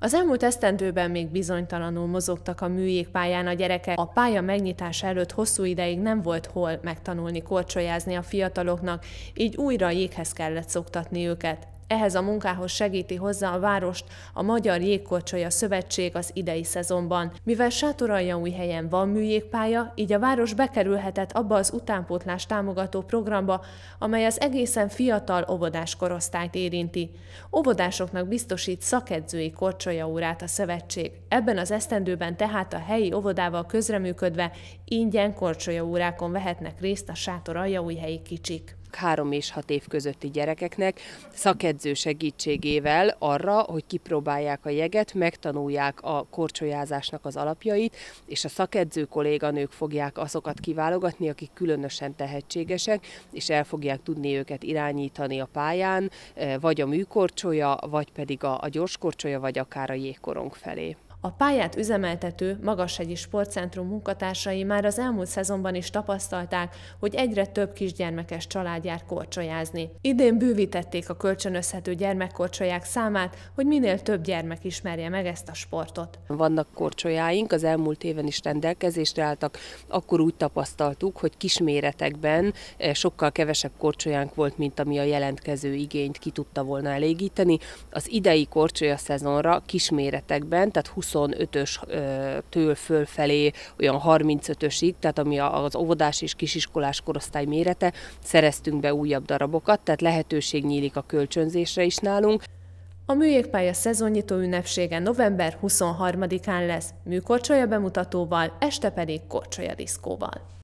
Az elmúlt esztendőben még bizonytalanul mozogtak a műjék pályán a gyerekek, a pálya megnyitása előtt hosszú ideig nem volt hol megtanulni korcsolyázni a fiataloknak, így újra jéghez kellett szoktatni őket. Ehhez a munkához segíti hozzá a várost a Magyar Jégkorcsolya Szövetség az idei szezonban. Mivel új helyen van műjégpálya, így a város bekerülhetett abba az utánpótlás támogató programba, amely az egészen fiatal óvodás korosztályt érinti. Óvodásoknak biztosít szakedzői órát a szövetség. Ebben az esztendőben tehát a helyi óvodával közreműködve ingyen órákon vehetnek részt a sátoraljaújhelyi kicsik három és hat év közötti gyerekeknek szakedző segítségével arra, hogy kipróbálják a jeget, megtanulják a korcsolyázásnak az alapjait, és a szakedző kolléganők fogják azokat kiválogatni, akik különösen tehetségesek, és el fogják tudni őket irányítani a pályán, e, vagy a műkorcsolya, vagy pedig a, a gyorskorcsolya, vagy akár a jégkorong felé. A pályát üzemeltető Magashegyi Sportcentrum munkatársai már az elmúlt szezonban is tapasztalták, hogy egyre több kisgyermekes család jár korcsolyázni. Idén bővítették a kölcsönözhető gyermekkorcsolyák számát, hogy minél több gyermek ismerje meg ezt a sportot. Vannak korcsolyáink, az elmúlt éven is rendelkezésre álltak, akkor úgy tapasztaltuk, hogy kisméretekben eh, sokkal kevesebb korcsolyánk volt, mint ami a jelentkező igényt ki tudta volna elégíteni. Az idei korcsolya szezonra kisméretekben, tehát 20 25-östől fölfelé olyan 35-ösig, tehát ami az óvodás és kisiskolás korosztály mérete, szereztünk be újabb darabokat, tehát lehetőség nyílik a kölcsönzésre is nálunk. A műjégpálya szezonnyitó ünnepsége november 23-án lesz, műkorcsolya bemutatóval, este pedig korcsolya diszkóval.